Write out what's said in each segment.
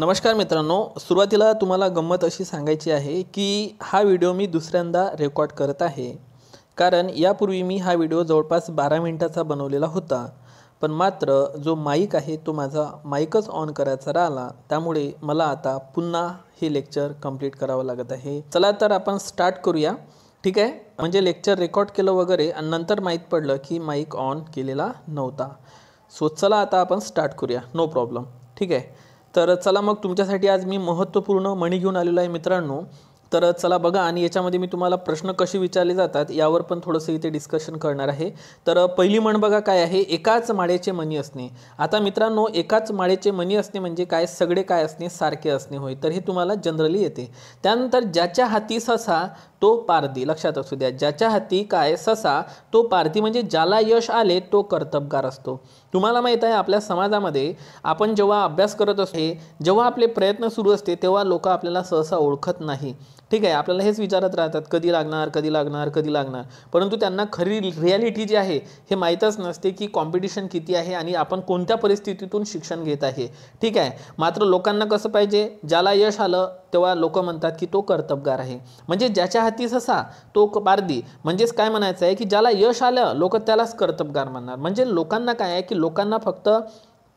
नमस्कार मित्रांनो सुरुवातीला तुम्हाला गंमत अशी सांगायची आहे की हा व्हिडिओ मी दुसऱ्यांदा रेकॉर्ड करत आहे कारण यापूर्वी मी हा व्हिडिओ जवळपास बारा मिनटाचा बनवलेला होता पण मात्र जो माईक आहे तो माझा माईकच ऑन करायचा राहिला त्यामुळे मला आता पुन्हा हे लेक्चर कंप्लीट करावं लागत आहे चला तर आपण स्टार्ट करूया ठीक आहे म्हणजे लेक्चर रेकॉर्ड केलं वगैरे आणि नंतर माहीत पडलं की माईक ऑन केलेला नव्हता सो चला आता आपण स्टार्ट करूया नो प्रॉब्लेम ठीक आहे तर चला मग तुमच्यासाठी आज मी महत्त्वपूर्ण मणी घेऊन आलेलो आहे मित्रांनो तर चला बघा आणि याच्यामध्ये मी तुम्हाला प्रश्न कसे विचारले जातात यावर पण थोडंसं इथे डिस्कशन करणार आहे तर पहिली म्हण बघा काय आहे एकाच माळेचे मणी असणे आता मित्रांनो एकाच माळेचे मणी असणे म्हणजे काय सगळे काय असणे सारखे असणे होय तर हे तुम्हाला जनरली येते त्यानंतर ज्याच्या हाती ससा तो पारधी लक्षात असू द्या ज्याच्या हाती काय ससा तो पारधी म्हणजे ज्याला यश आले तो कर्तबगार असतो तुम्हाला माहीत आहे आपल्या समाजामध्ये आपण जेव्हा अभ्यास करत असते जेव्हा आपले प्रयत्न सुरू असते तेव्हा लोक आपल्याला सहसा ओळखत नाही ठीक आहे आपल्याला हेच विचारत राहतात कधी लागणार कधी लागणार कधी लागणार परंतु त्यांना खरी रिॲलिटी जी आहे हे माहीतच नसते की कॉम्पिटिशन किती आहे आणि आपण कोणत्या परिस्थितीतून शिक्षण घेत आहे ठीक आहे मात्र लोकांना कसं पाहिजे ज्याला यश आलं तेव्हा लोक म्हणतात की तो कर्तबगार आहे म्हणजे ज्याच्या हाती ससा तो बारदी म्हणजेच काय म्हणायचं आहे की ज्याला यश आलं लोक त्यालाच कर्तबगार म्हणणार म्हणजे लोकांना काय आहे की लोकांना फक्त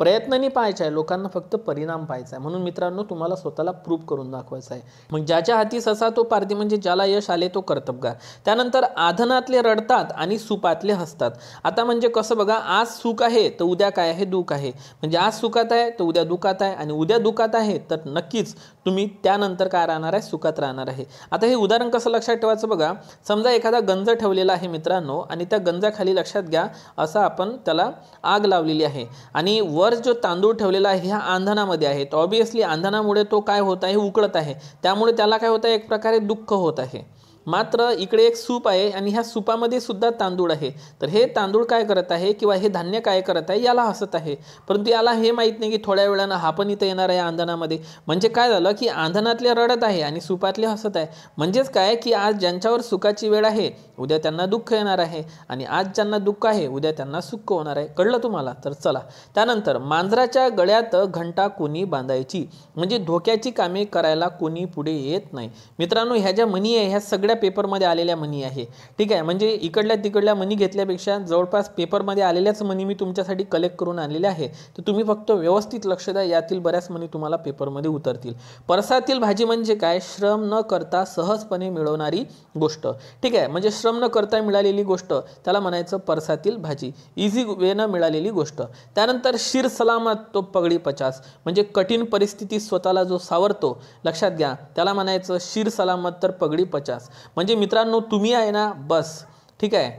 नाही पाहायचा आहे लोकांना फक्त परिणाम पाहायचा आहे म्हणून मित्रांनो तुम्हाला स्वतःला प्रूफ करून दाखवायचा आहे मग ज्याच्या हाती ससा तो पारधी म्हणजे ज्याला यश आले तो कर्तबगार त्यानंतर आधनातले रडतात आणि सुपातले हसतात आता म्हणजे कसं बघा आज सुख आहे तर उद्या काय आहे दुःख आहे म्हणजे आज सुखात आहे तर उद्या दुखात आहे आणि उद्या दुखात आहे तर नक्कीच तुम्ही त्यानंतर काय राहणार आहे सुखात राहणार आहे आता हे उदाहरण कसं लक्षात ठेवायचं बघा समजा एखादा गंज ठेवलेला आहे मित्रांनो आणि त्या गंजाखाली लक्षात घ्या असं आपण त्याला आग लावलेली आहे आणि व वर जो तांदूळ ठेवलेला आहे ह्या आंधणामध्ये आहे तर ऑबियसली आंधणामुळे तो काय होत आहे उकळत आहे त्यामुळे त्याला काय होत आहे एक प्रकारे दुःख होत आहे मात्र इकडे एक सूप आहे आणि ह्या सूपामध्ये सुद्धा तांदूळ आहे तर हे तांदूळ काय करत आहे किंवा हे धान्य काय करत आहे याला हसत आहे परंतु याला हे माहीत नाही की थोड्या वेळानं हा पण इथं येणार आहे आंधणामध्ये म्हणजे काय झालं की आंधणातले रडत आहे आणि सुपातले हसत आहे म्हणजेच काय की आज ज्यांच्यावर सुखाची वेळ आहे उद्या त्यांना दुःख येणार आहे आणि आज ज्यांना दुःख आहे उद्या त्यांना सुख होणार आहे कळलं तुम्हाला तर चला त्यानंतर मांजराच्या गळ्यात घंटा कोणी बांधायची म्हणजे धोक्याची कामे करायला कोणी पुढे येत नाही मित्रांनो ह्या ज्या म्हणी आहे ह्या सगळ्या पेपर पेपरमध्ये आलेल्या मनी आहे ठीक आहे म्हणजे इकडल्या तिकडल्या मनी घेतल्यापेक्षा जवळपास पेपरमध्ये आलेल्याच मनी मी तुमच्यासाठी कलेक्ट करून आणलेल्या आहे तर तुम्ही फक्त व्यवस्थित लक्ष द्या यातील बऱ्याच मनी तुम्हाला पेपरमध्ये उतरतील परसातील भाजी म्हणजे काय श्रम न करता सहजपणे मिळवणारी गोष्ट ठीक आहे म्हणजे श्रम न करता मिळालेली गोष्ट त्याला म्हणायचं परसातील भाजी इझी न मिळालेली गोष्ट त्यानंतर शिर सलामत तो पगडी पचास म्हणजे कठीण परिस्थिती स्वतःला जो सावरतो लक्षात घ्या त्याला म्हणायचं शिर सलामत तर पगडी पचास म्हणजे मित्रांनो तुम्ही आहे ना बस ठीक आहे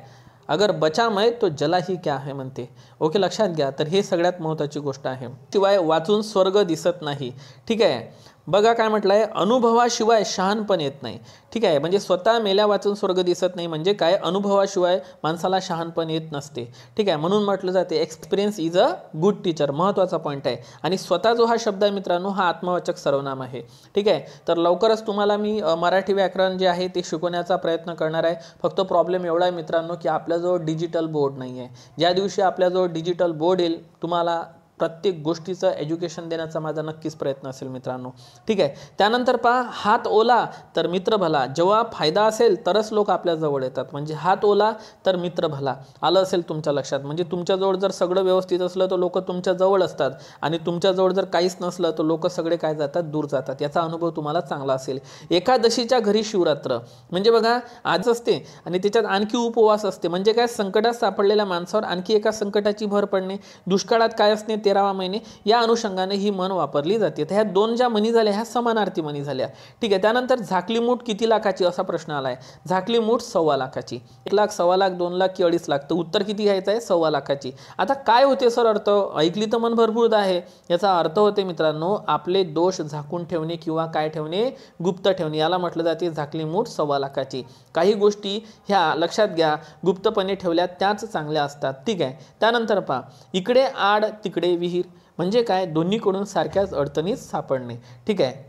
अगर बचा आहे तो जला ही क्या है म्हणते ओके लक्षात घ्या तर हे सगळ्यात महत्त्वाची गोष्ट आहे शिवाय वाचून स्वर्ग दिसत नाही ठीक आहे बघा काय म्हटलं आहे अनुभवाशिवाय शहाणपण येत नाही ठीक आहे म्हणजे स्वतः मेल्या वाचून स्वर्ग दिसत नाही म्हणजे काय अनुभवाशिवाय माणसाला शहाणपण येत नसते ठीक आहे म्हणून म्हटलं जाते experience is a good teacher महत्त्वाचा पॉईंट आहे आणि स्वतः जो हा शब्द आहे मित्रांनो हा आत्मवाचक सर्वनाम आहे ठीक आहे तर लवकरच तुम्हाला मी मराठी व्याकरण जे आहे ते शिकवण्याचा प्रयत्न करणार आहे फक्त प्रॉब्लेम एवढा आहे मित्रांनो की आपल्याजवळ डिजिटल बोर्ड नाही आहे ज्या दिवशी आपल्याजवळ डिजिटल बोर्ड येईल तुम्हाला प्रत्येक गोष्टीचं एज्युकेशन देण्याचा माझा नक्कीच प्रयत्न असेल मित्रांनो ठीक आहे त्यानंतर पहा हात ओला तर मित्र भला जेव्हा फायदा असेल तरच लोक आपल्याजवळ येतात म्हणजे हात ओला तर मित्र भला आलं असेल तुमच्या लक्षात म्हणजे तुमच्याजवळ जर सगळं व्यवस्थित असलं तर लोक तुमच्याजवळ असतात आणि तुमच्याजवळ जर काहीच नसलं तर लोक सगळे काय जातात दूर जातात याचा अनुभव तुम्हाला चांगला असेल एकादशीच्या घरी शिवरात्र म्हणजे बघा आज असते आणि त्याच्यात आणखी उपवास असते म्हणजे काय संकटात सापडलेल्या माणसावर आणखी एका संकटाची भर पडणे दुष्काळात काय असणे तेरावा महिने या अनुषंगाने ही मन वापरली जाते तर ह्या दोन ज्या म्हणी झाल्या ह्या समानार्थी म्हणी झाल्या ठीक आहे त्यानंतर झाकली मूठ किती लाखाची असा प्रश्न आला आहे झाकली मूठ सव्वा लाखाची एक लाख सव्वा लाख दोन लाख की अडीच लाख तर उत्तर किती घ्यायचं आहे सव्वा लाखाची आता काय होते सर अर्थ ऐकली तर मन भरपूर आहे याचा अर्थ होते मित्रांनो आपले दोष झाकून ठेवणे किंवा काय ठेवणे गुप्त ठेवणे याला म्हटलं जाते झाकली मूठ सव्वा लाखाची काही गोष्टी ह्या लक्षात घ्या गुप्तपणे ठेवल्या त्याच चांगल्या असतात ठीक आहे त्यानंतर पहा इकडे आड तिकडे विहीर म्हणजे काय दोन्हीकडून सारख्याच अडचणीत सापडणे ठीक आहे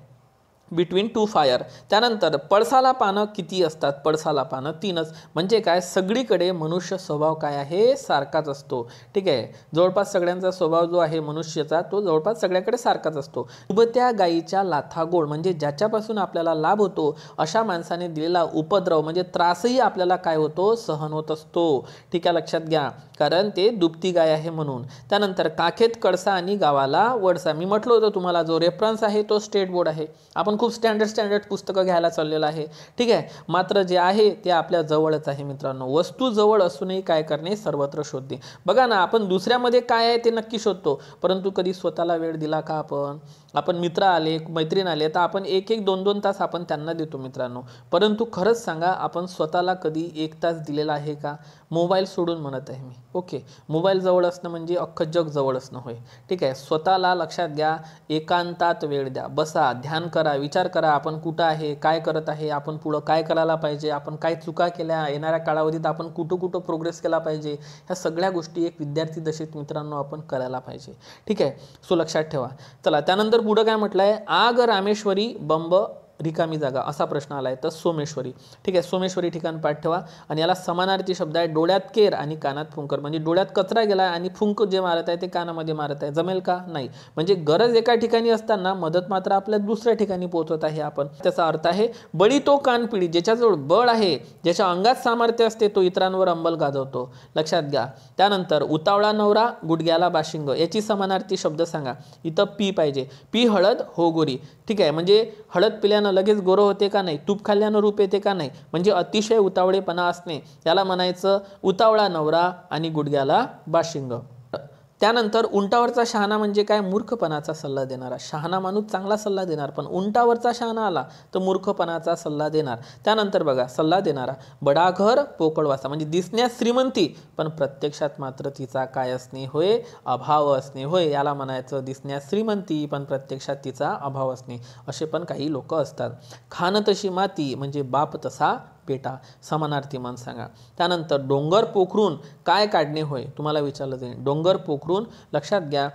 बिटवीन टू फायर त्यानंतर पळसाला पानं किती असतात पळसाला पानं तीनच म्हणजे काय सगळीकडे मनुष्य स्वभाव काय आहे सारखाच असतो ठीक आहे जवळपास सगळ्यांचा स्वभाव जो आहे मनुष्याचा तो जवळपास सगळ्याकडे सारखाच असतो उभत्या गायीच्या लाथा गोड म्हणजे ज्याच्यापासून आपल्याला लाभ होतो अशा माणसाने दिलेला उपद्रव म्हणजे त्रासही आपल्याला काय होतो सहन होत असतो ठीक आहे लक्षात घ्या कारण ते दुपती गाय आहे म्हणून त्यानंतर काखेत कडसा आणि गावाला वडसा मी म्हटलं होतं तुम्हाला जो रेफरन्स आहे तो स्टेट बोर्ड आहे आपण खूप स्टँडर्ड स्टँडर्ड पुस्तकं घ्यायला चाललेलं आहे ठीक आहे मात्र जे आहे ते आपल्या जवळच आहे मित्रांनो वस्तू जवळ असूनही काय करणे सर्वत्र शोधणे बघा ना आपण दुसऱ्यामध्ये काय आहे ते नक्की शोधतो परंतु कधी स्वतःला वेळ दिला का आपण आपण मित्र आले मैत्रीण आले तर आपण एक एक दोन दोन तास आपण त्यांना देतो मित्रांनो परंतु खरंच सांगा आपण स्वतःला कधी एक तास दिलेला आहे का मोबाईल सोडून म्हणत आहे मी ओके मोबाईल जवळ असणं म्हणजे अख्खं जग जवळ असणं होय ठीक आहे स्वतःला लक्षात घ्या एकांतात वेळ द्या बसा ध्यान करा विचार करा आपण कुठं आहे काय करत आहे आपण पुढं काय करायला पाहिजे आपण काय चुका केल्या येणाऱ्या काळावधीत आपण कुठं कुठं प्रोग्रेस केला पाहिजे ह्या सगळ्या गोष्टी एक विद्यार्थी दशेत मित्रांनो आपण करायला पाहिजे ठीक आहे सो लक्षात ठेवा चला त्यानंतर पुढं काय म्हटलं आहे आग रामेश्वरी बंब रिकामी जागा असा प्रश्न आला आहे तर सोमेश्वरी ठीक आहे सोमेश्वरी ठिकाण पाठ ठेवा आणि याला समानार्थी शब्द आहे डोळ्यात केर आणि कानात फुंकर म्हणजे डोळ्यात कचरा गेला आणि फुंक जे मारत आहे ते कानामध्ये मारत आहे जमेल का नाही म्हणजे गरज एका ठिकाणी असताना मदत मात्र आपल्या दुसऱ्या ठिकाणी पोहोचत आहे आपण त्याचा अर्थ आहे बळी तो कानपिढी ज्याच्याजवळ बळ आहे ज्याच्या अंगात सामर्थ्य असते तो इतरांवर अंबल गाजवतो लक्षात घ्या त्यानंतर उतावळा नवरा गुडग्याला बाशिंग याची समानार्थी शब्द सांगा इथं पी पाहिजे पी हळद हो ठीक आहे म्हणजे हळद पिल्यानंतर खाल्ल्यानं लगेच गोरं होते का नाही तूप खाल्ल्यानं रूप येते का नाही म्हणजे अतिशय उतावळेपणा असणे याला म्हणायचं उतावळा नवरा आणि गुडघ्याला बाशिंग त्यानंतर उंटावरचा शहाणा म्हणजे काय मूर्खपणाचा सल्ला देणारा शहाणा माणूस चांगला सल्ला देणार पण उंटावरचा शहाणा आला तर मूर्खपणाचा सल्ला देणार त्यानंतर बघा सल्ला देणारा बडाघर पोकळवासा म्हणजे दिसण्यास श्रीमंती पण प्रत्यक्षात मात्र तिचा काय असणे होय अभाव असणे होय याला म्हणायचं दिसण्यास श्रीमंती पण प्रत्यक्षात तिचा अभाव असणे असे पण काही लोक असतात खान तशी माती म्हणजे बाप तसा पेटा समानार्थी मान सांगा त्यानंतर डोंगर पोखरून काय काढणे होय तुम्हाला विचारलं जाईल डोंगर पोखरून लक्षात घ्या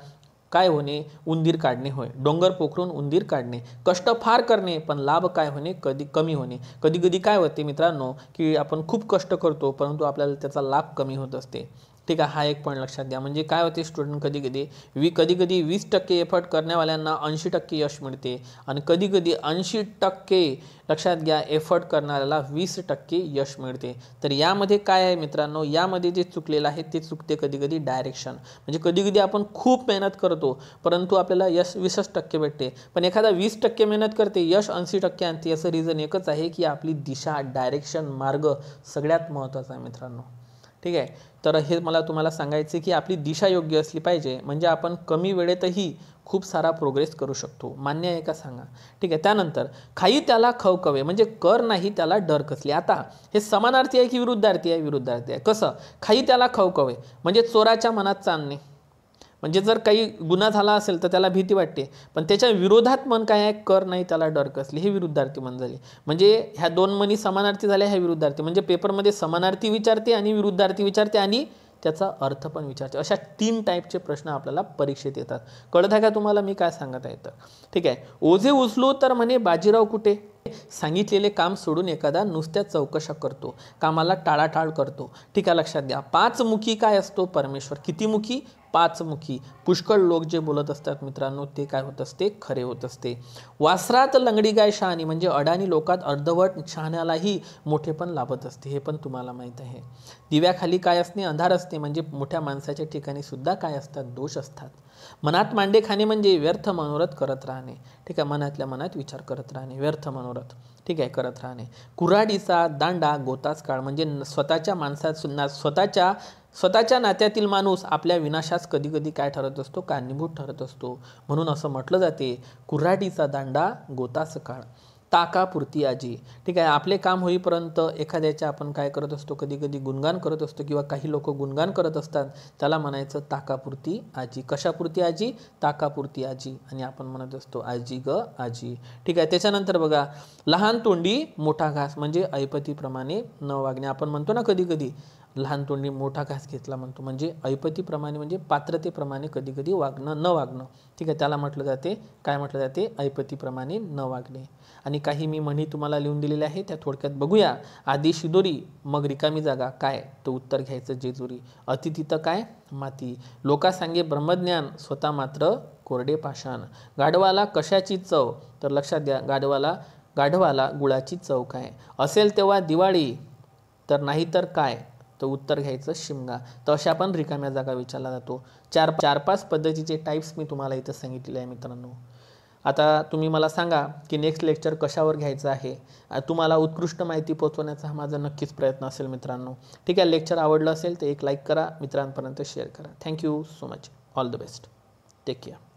काय होणे उंदीर काढणे होय डोंगर पोखरून उंदीर काढणे कष्ट फार करणे पण लाभ काय होणे कधी कमी होणे कधी कधी काय होते मित्रांनो की आपण खूप कष्ट करतो परंतु आपल्याला त्याचा लाभ कमी होत असते ठीक आहे हा एक पॉईंट लक्षात द्या म्हणजे काय होते स्टुडंट कधी कधी वी कधी कधी वीस टक्के एफर्ट करण्यावाल्यांना ऐंशी टक्के यश मिळते आणि कधी कधी ऐंशी टक्के लक्षात घ्या एफर्ट करणाऱ्याला वीस टक्के यश मिळते तर यामध्ये काय आहे मित्रांनो यामध्ये जे चुकलेलं आहे ते चुकते कधी कधी डायरेक्शन म्हणजे कधी कधी आपण खूप मेहनत करतो परंतु आपल्याला यश वीसच टक्के भेटते पण एखादा वीस टक्के मेहनत करते यश ऐंशी टक्के आणते याचं रिझन एकच आहे की आपली दिशा डायरेक्शन मार्ग सगळ्यात महत्त्वाचा आहे मित्रांनो ठीक आहे तर हे मला तुम्हाला सांगायचं की आपली दिशा योग्य असली पाहिजे म्हणजे आपण कमी वेळेतही खूप सारा प्रोग्रेस करू शकतो मान्य आहे का सांगा ठीक आहे त्यानंतर खाई त्याला खवकवे म्हणजे कर नाही त्याला डर कसली आता हे समानार्थी आहे की विरुद्धार्थी आहे विरुद्धार्थी आहे कसं खाई त्याला खवकवे म्हणजे चोराच्या मनात चालणे म्हणजे जर काही गुन्हा झाला असेल तर त्याला भीती वाटते पण त्याच्या विरोधात मन काय आहे कर नाही त्याला डर कसले हे विरुद्धार्थी मन झाली म्हणजे ह्या दोन मनी समानार्थी झाल्या ह्या विरुद्धार्थी म्हणजे पेपरमध्ये समानार्थी विचारते आणि विरुद्धार्थी विचारते आणि त्याचा अर्थ पण विचारते अशा तीन टाईपचे प्रश्न आपल्याला परीक्षेत येतात कळत आहे का तुम्हाला मी काय सांगत आहे तर ठीक आहे ओझे उचलो तर म्हणे बाजीराव कुठे सांगितलेले काम सोडून एखादा नुसत्या चौकशा करतो कामाला टाळाटाळ करतो ठीक आहे लक्षात द्या पाच मुखी काय असतो परमेश्वर कितीमुखी पाचमुखी पुष्कळ लोक जे बोलत असतात मित्रांनो ते काय होत असते खरे होत असते वासरात लंगडी गाय शहाणी म्हणजे अडाणी लोकात अर्धवट शहाण्यालाही मोठेपण लाभत असते हे पण तुम्हाला माहीत आहे दिव्याखाली काय असणे अंधार असते म्हणजे मोठ्या माणसाच्या ठिकाणी सुद्धा काय असतात दोष असतात मनात मांडे खाणे म्हणजे व्यर्थ मनोरथ करत राहणे ठीक आहे मनातल्या मनात विचार करत राहणे व्यर्थ मनोरथ ठीक आहे करत राहणे कुऱ्हाडीचा दांडा गोताच काळ म्हणजे स्वतःच्या माणसात स्वतःच्या स्वतःच्या नात्यातील माणूस आपल्या विनाशास कधी कधी काय ठरत असतो कारणीभूत ठरत असतो म्हणून असं म्हटलं जाते कुऱ्हाडीचा दांडा गोता सकाळ ताकापुरती आजी ठीक आहे आपले काम होईपर्यंत एखाद्याच्या आपण काय करत असतो कधी कधी गुणगान करत असतो किंवा काही लोक गुणगान करत असतात त्याला म्हणायचं ताकापुरती आजी कशापुरती आजी ताकापुरती आजी आणि आपण म्हणत असतो आजी ग आजी ठीक आहे त्याच्यानंतर बघा लहान तोंडी मोठा घास म्हणजे ऐपतीप्रमाणे न वागणे आपण म्हणतो ना कधी कधी लहान तोंडी मोठा घास घेतला म्हणतो म्हणजे ऐपतीप्रमाणे म्हणजे पात्रतेप्रमाणे कधी कधी वागणं न वागणं ठीक आहे त्याला म्हटलं जाते काय म्हटलं जाते ऐपतीप्रमाणे न वागणे आणि काही मी म्हणी तुम्हाला लिहून दिलेले आहे त्या थोडक्यात बघूया आधी शिदोरी मग रिकामी जागा काय तो उत्तर घ्यायचं जेजुरी अति तिथं काय माती लोका सांगे ब्रह्मज्ञान स्वतः मात्र कोरडे पाषाण गाढवाला कशाची चव तर लक्षात द्या गाढवाला गाढवाला गुळाची चव काय असेल तेव्हा दिवाळी तर नाही तर काय तर उत्तर घ्यायचं शिमगा तर अशा पण रिकाम्या जागा विचारला जातो चार चार पाच पद्धतीचे टाईप्स मी तुम्हाला इथं सांगितलेले आहे मित्रांनो आता तुम्ही मला सांगा की नेक्स्ट लेक्चर कशावर घ्यायचं आहे तुम्हाला उत्कृष्ट माहिती पोहोचवण्याचा हा माझा नक्कीच प्रयत्न असेल मित्रांनो ठीक आहे लेक्चर आवडलं असेल तर एक लाईक करा मित्रांपर्यंत शेअर करा thank you so much all the best take care